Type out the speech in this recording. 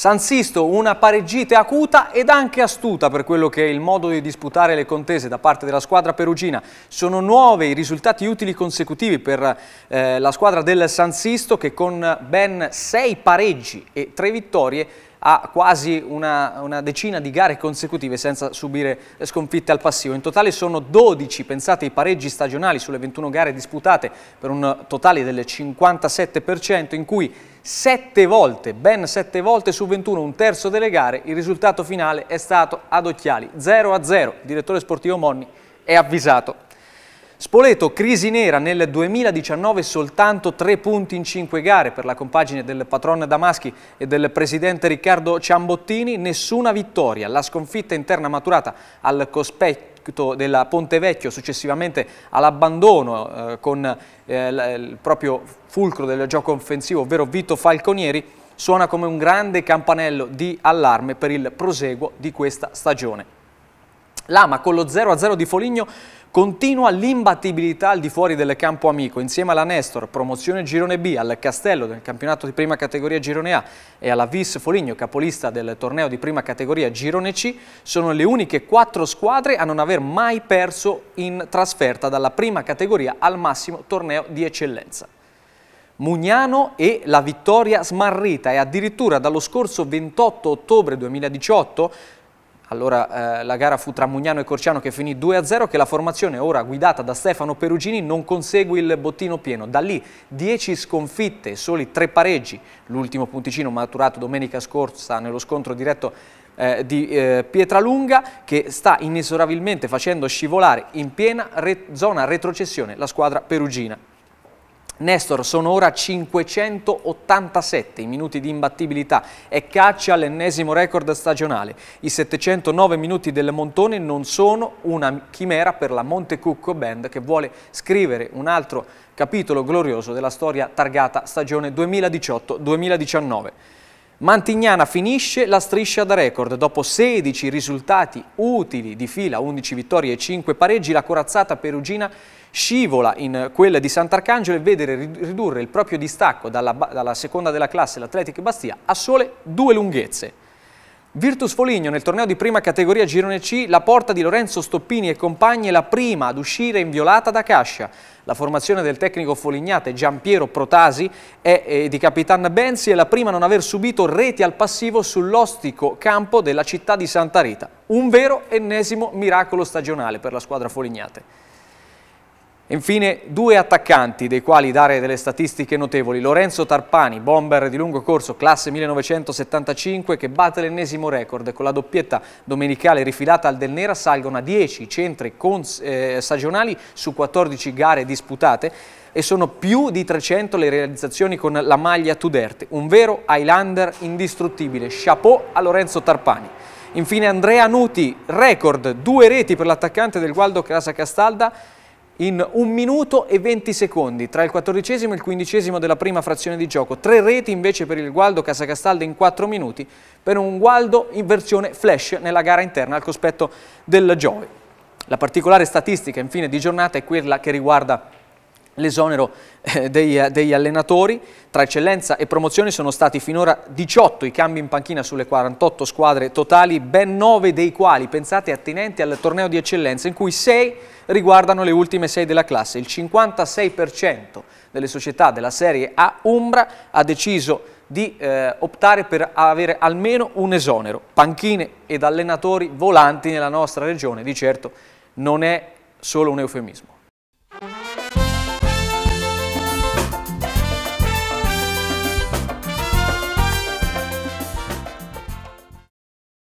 San Sisto una pareggita acuta ed anche astuta per quello che è il modo di disputare le contese da parte della squadra perugina. Sono nuove i risultati utili consecutivi per eh, la squadra del San Sisto che con ben sei pareggi e tre vittorie a quasi una, una decina di gare consecutive senza subire sconfitte al passivo. In totale sono 12, pensate, i pareggi stagionali sulle 21 gare disputate per un totale del 57% in cui 7 volte, ben 7 volte su 21, un terzo delle gare, il risultato finale è stato ad occhiali 0 0. Il direttore sportivo Monni è avvisato Spoleto, crisi nera, nel 2019 soltanto tre punti in cinque gare per la compagine del patron Damaschi e del presidente Riccardo Ciambottini, nessuna vittoria. La sconfitta interna maturata al cospetto della Ponte Vecchio successivamente all'abbandono eh, con eh, il proprio fulcro del gioco offensivo, ovvero Vito Falconieri, suona come un grande campanello di allarme per il proseguo di questa stagione. Lama con lo 0-0 di Foligno Continua l'imbattibilità al di fuori del campo amico, insieme alla Nestor, promozione Girone B, al Castello del campionato di prima categoria Girone A e alla Vis Foligno, capolista del torneo di prima categoria Girone C, sono le uniche quattro squadre a non aver mai perso in trasferta dalla prima categoria al massimo torneo di eccellenza. Mugnano e la vittoria smarrita e addirittura dallo scorso 28 ottobre 2018 allora eh, la gara fu tra Mugnano e Corciano che finì 2-0 che la formazione ora guidata da Stefano Perugini non consegue il bottino pieno. Da lì 10 sconfitte, soli 3 pareggi, l'ultimo punticino maturato domenica scorsa nello scontro diretto eh, di eh, Pietralunga che sta inesorabilmente facendo scivolare in piena re zona retrocessione la squadra perugina. Nestor, sono ora 587 i minuti di imbattibilità e caccia l'ennesimo record stagionale. I 709 minuti del Montone non sono una chimera per la Montecucco Band che vuole scrivere un altro capitolo glorioso della storia targata stagione 2018-2019. Mantignana finisce la striscia da record. Dopo 16 risultati utili di fila, 11 vittorie e 5 pareggi, la corazzata perugina scivola in quella di Sant'Arcangelo e vede ridurre il proprio distacco dalla, dalla seconda della classe, l'Atletic Bastia, a sole due lunghezze. Virtus Foligno nel torneo di prima categoria Girone C, la porta di Lorenzo Stoppini e compagni è la prima ad uscire inviolata da Cascia. La formazione del tecnico folignate Giampiero Protasi e eh, di Capitan Benzi è la prima a non aver subito reti al passivo sull'ostico campo della città di Santa Rita. Un vero ennesimo miracolo stagionale per la squadra folignate. Infine due attaccanti dei quali dare delle statistiche notevoli, Lorenzo Tarpani, bomber di lungo corso classe 1975 che batte l'ennesimo record con la doppietta domenicale rifilata al Del Nera salgono a 10 centri eh, stagionali su 14 gare disputate e sono più di 300 le realizzazioni con la maglia Tuderte, un vero Highlander indistruttibile, chapeau a Lorenzo Tarpani. Infine Andrea Nuti, record, due reti per l'attaccante del Gualdo Casa Castalda in un minuto e 20 secondi tra il quattordicesimo e il quindicesimo della prima frazione di gioco. Tre reti invece per il Gualdo Casacastalda in 4 minuti per un Gualdo in versione flash nella gara interna al cospetto del Giove. La particolare statistica infine di giornata è quella che riguarda l'esonero eh, dei, eh, degli allenatori. Tra eccellenza e promozione sono stati finora 18 i cambi in panchina sulle 48 squadre totali, ben 9 dei quali, pensate, attinenti al torneo di eccellenza, in cui 6 riguardano le ultime 6 della classe. Il 56% delle società della Serie A Umbra ha deciso di eh, optare per avere almeno un esonero. Panchine ed allenatori volanti nella nostra regione, di certo non è solo un eufemismo.